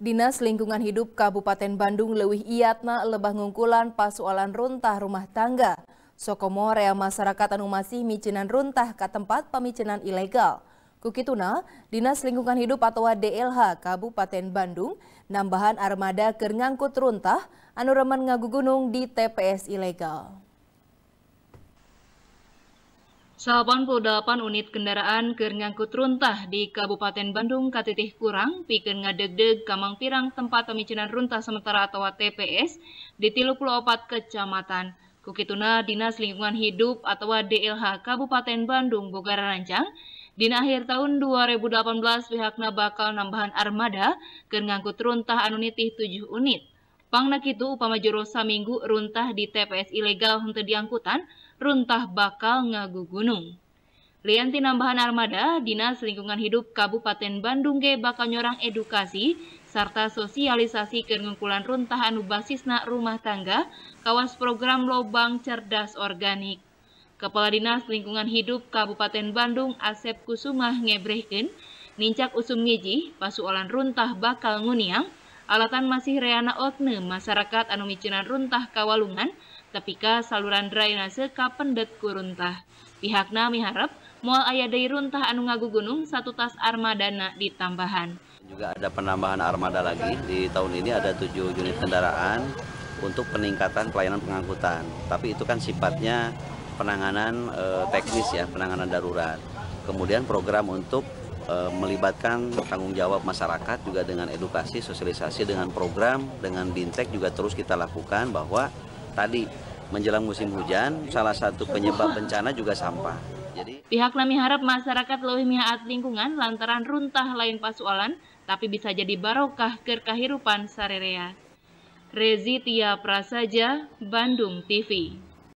Dinas Lingkungan Hidup Kabupaten Bandung lewih iyatna lebah ngungkulan pasualan runtah rumah tangga. rea masyarakat anu masih micenan runtah ke tempat pemicenan ilegal. Kukituna, Dinas Lingkungan Hidup atau DLH Kabupaten Bandung, nambahan armada keur runtah anu remen gunung di TPS ilegal. 88 unit kendaraan keur ngangkut runtah di Kabupaten Bandung katitih kurang pikeun ngadegdeg Kamang Pirang tempat pemicinan runtah sementara atau TPS di 34 kecamatan. Kukituna Dinas Lingkungan Hidup atau DLH Kabupaten Bandung Bogor Rancang di akhir tahun 2018 pihaknya bakal nambahan armada keur ngangkut runtah anu nitih 7 unit. Pangna kitu upama Minggu saminggu runtah di TPS ilegal henteu diangkutan runtah bakal ngagu gunung. Lianti nambahan armada, Dinas Lingkungan Hidup Kabupaten Bandung ge bakal nyorang edukasi serta sosialisasi runtah runtahan basisna rumah tangga kawas program lobang cerdas organik. Kepala Dinas Lingkungan Hidup Kabupaten Bandung Asep Kusumah ngebrehkeun nincak usum ngiji pasuolan runtah bakal nguniang alatan masih reana otne masyarakat anu micinan runtah kawalungan Tepika saluran drainase kapendet ku runtah. Pihakna miharap mual aya deui runtah anu ngagu gunung satu tas armada nak ditambahan. Juga ada penambahan armada lagi di tahun ini ada tujuh unit kendaraan untuk peningkatan pelayanan pengangkutan. Tapi itu kan sifatnya penanganan e, teknis ya, penanganan darurat. Kemudian program untuk eh, melibatkan tanggung jawab masyarakat juga dengan edukasi, sosialisasi dengan program, dengan bintek juga terus kita lakukan bahwa tadi menjelang musim hujan, salah satu penyebab bencana juga sampah. Jadi, Pihak kami harap masyarakat lebih mihaat lingkungan lantaran runtah lain pasualan, tapi bisa jadi barokah ke kehidupan sarerea. Tia Prasaja, Bandung TV.